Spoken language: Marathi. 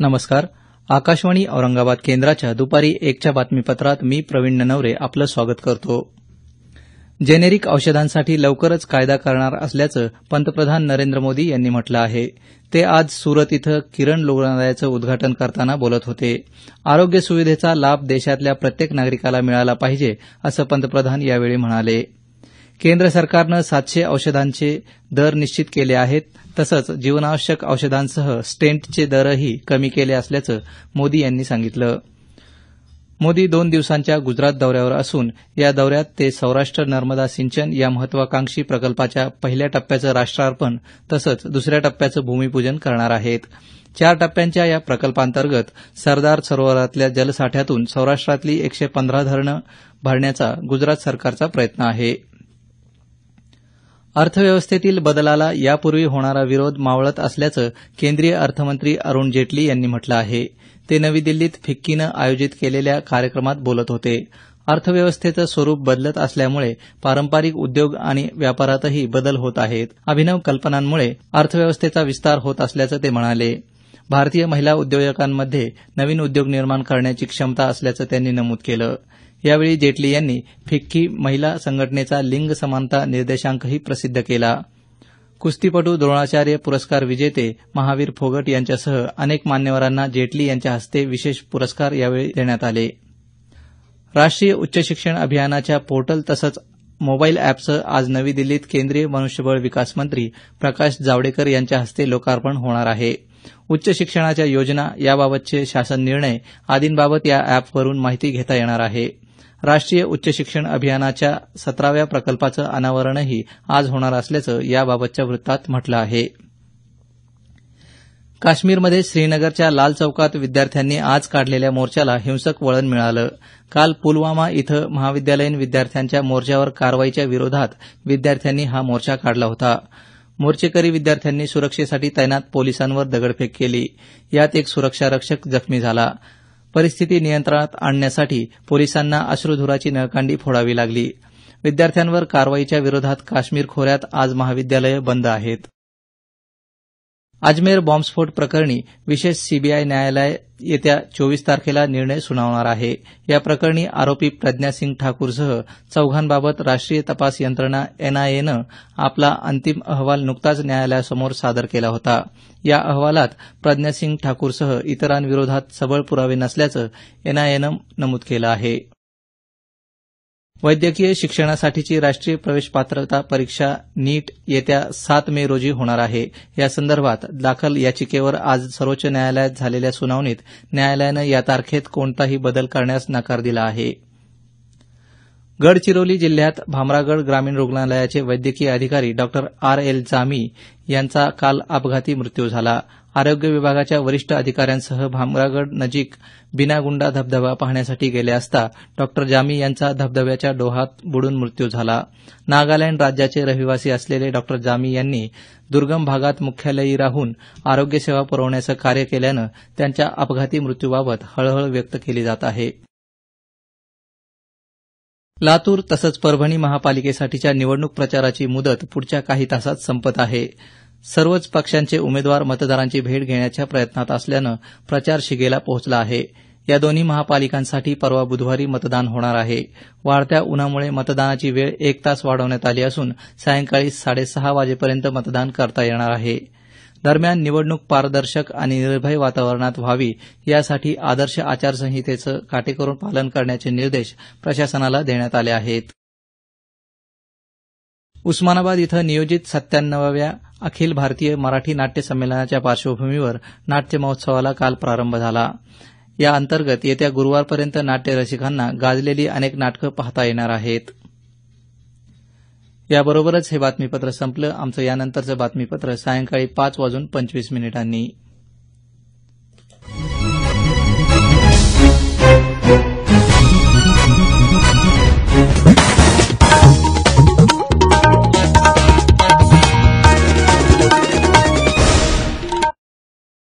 नमस्कार आकाशवाणी औरंगाबाद केंद्राच्या दुपारी एकच्या बातमीपत्रात मी प्रवीण ननवरे आपलं स्वागत करतो जेनेरिक औषधांसाठी लवकरच कायदा करणार असल्याचं पंतप्रधान नरेंद्र मोदी यांनी म्हटलं आहे ते आज सुरत इथं किरण रुग्णालयाचं उद्घाटन करताना बोलत होते आरोग्य सुविधेचा लाभ देशातल्या प्रत्येक नागरिकाला मिळाला पाहिजे असं पंतप्रधान यावेळी म्हणाले केंद्र सरकारनं सातशे औषधांचे दर निश्चित केले आहेत तसंच जीवनावश्यक औषधांसह स्टेंटचे दरही कमी केले असल्याचं मोदी यांनी सांगितलं मोदी दोन दिवसांच्या गुजरात दौऱ्यावर असून या दौऱ्यात ते सौराष्ट्र नर्मदा सिंचन या महत्वाकांक्षी प्रकल्पाच्या पहिल्या टप्प्याचं राष्ट्रार्पण तसंच दुसऱ्या टप्प्याचं भूमिपूजन करणार आहेत चार टप्प्यांच्या या प्रकल्पांतर्गत सरदार सरोवरातल्या जलसाठ्यातून सौराष्ट्रातली एकशे पंधरा धरणं भरण्याचा गुजरात सरकारचा प्रयत्न आहे अर्थव्यवस्थेतील बदलाला यापूर्वी होणारा विरोध मावळत असल्याचं केंद्रीय अर्थमंत्री अरुण जेटली यांनी म्हटलं आहे ते नवी दिल्लीत फिक्कीनं आयोजित केलेल्या कार्यक्रमात बोलत होते अर्थव्यवस्थेचं स्वरूप बदलत असल्यामुळे पारंपरिक उद्योग आणि व्यापारातही बदल होत आहेत अभिनव कल्पनांमुळे अर्थव्यवस्थेचा विस्तार होत असल्याचं ते म्हणाले भारतीय महिला उद्योजकांमध्ये नवीन उद्योग निर्माण करण्याची क्षमता असल्याचं त्यांनी नमूद केलं यावेळी जेटली यांनी फिक्की महिला संघटनेचा लिंग समानता निर्देशांकही प्रसिद्ध केला कुस्तीपटू द्रोणाचार्य पुरस्कार विजेते महावीर फोगट यांच्यासह अनेक मान्यवरांना जेटली यांच्या हस्ते विशेष पुरस्कार यावेळी देण्यात आले राष्ट्रीय उच्च शिक्षण अभियानाच्या पोर्टल तसंच मोबाईल अॅपचं आज नवी दिल्लीत केंद्रीय मनुष्यबळ विकास मंत्री प्रकाश जावडेकर यांच्या हस्ते लोकार्पण होणार आहे उच्च शिक्षणाच्या योजना याबाबतचे शासन निर्णय आदींबाबत या अॅपवरून माहिती घेता येणार आहे राष्ट्रीय उच्च शिक्षण अभियानाच्या सतराव्या प्रकल्पाचं अनावरणही आज होणार असल्याचं याबाबतच्या वृत्तात म्हटलं आहे काश्मीरमध्ये श्रीनगरच्या लाल चौकात विद्यार्थ्यांनी आज काढलेल्या मोर्चाला हिंसक वळण मिळालं काल पुलवामा इथं महाविद्यालयीन विद्यार्थ्यांच्या मोर्चावर कारवाईच्या विरोधात विद्यार्थ्यांनी हा मोर्चा काढला होता मोर्चेकरी विद्यार्थ्यांनी सुरक्षेसाठी तैनात पोलिसांवर दगडफेक केली यात एक सुरक्षा रक्षक जखमी झाला परिस्थिती नियंत्रणात आणण्यासाठी पोलिसांना अश्रुधुराची नळकांडी फोडावी लागली विद्यार्थ्यांवर कारवाईच्या विरोधात काश्मीर खोऱ्यात आज महाविद्यालयं बंद आहेत अजमेर बॉम्बस्फोट प्रकरणी विशेष सीबीआय न्यायालय येत्या चोवीस तारखेला निर्णय सुनावणार आहे या प्रकरणी आरोपी प्रज्ञासिंग ठाकूरसह चौघांबाबत राष्ट्रीय तपास यंत्रणा एनआयएनं आपला अंतिम अहवाल नुकताच न्यायालयासमोर सादर केला होता या अहवालात प्रज्ञासिंग ठाकूरसह इतरांविरोधात सबळ पुरावे नसल्याचं एनआयएनं नमूद केलं आहे वैद्यकीय शिक्षणासाठीची राष्ट्रीय प्रवेश पात्रता परीक्षा नीट येत्या सात मे रोजी होणार आहे यासंदर्भात दाखल याचिकेवर आज सर्वोच्च न्यायालयात झालेल्या सुनावणीत न्यायालयानं या तारखेत कोणताही बदल करण्यास नकार दिला आहे गडचिरोली जिल्ह्यात भामरागड ग्रामीण रुग्णालयाचे वैद्यकीय अधिकारी डॉ आर एल जामी यांचा काल अपघाती मृत्यू झाला आरोग्य विभागाच्या वरिष्ठ अधिकाऱ्यांसह भामरागड नजीक बिनागुंडा धबधबा पाहण्यासाठी गेले असता डॉ जामी यांचा धबधब्याच्या डोहात बुडून मृत्यू झाला नागालँड राज्याचे रहिवासी असलेले डॉ जामी यांनी दुर्गम भागात मुख्यालयी राहून आरोग्य सेवा पुरवण्याचं कार्य केल्यानं त्यांच्या अपघाती मृत्यूबाबत हळहळ व्यक्त केली जात आहे लातूर तसंच परभणी महापालिकेसाठीच्या निवडणूक प्रचाराची मुदत पुढच्या काही तासात संपत आहे सर्वच पक्षांचे उमेदवार मतदारांची भेट घेण्याच्या प्रयत्नात असल्यानं प्रचार शिगेला पोहोचला आहे या दोन्ही महापालिकांसाठी परवा बुधवारी मतदान होणार आहे वाढत्या उन्हामुळे मतदानाची वेळ एक तास वाढवण्यात आली असून सायंकाळी साडेसहा वाजेपर्यंत मतदान करता येणार आहे दरम्यान निवडणूक पारदर्शक आणि निर्भय वातावरणात व्हावी यासाठी आदर्श आचारसंहितेचं काटेकोरून पालन करण्याचे निर्देश प्रशासनाला देण्यात आले आहेत उस्मानाबाद इथं नियोजित सत्त्याण्णवाव्या अखिल भारतीय मराठी नाट्य संमेलनाच्या पार्श्वभूमीवर नाट्य महोत्सवाला काल प्रारंभ झाला या अंतर्गत येत्या गुरुवारपर्यंत नाट्यरसिकांना गाजलेली अनेक नाटकं पाहता येणार आहेत याबरोबरच हे बातमीपत्र संपलं आमचं यानंतरचं बातमीपत्र सायंकाळी पाच वाजून पंचवीस मिनिटांनी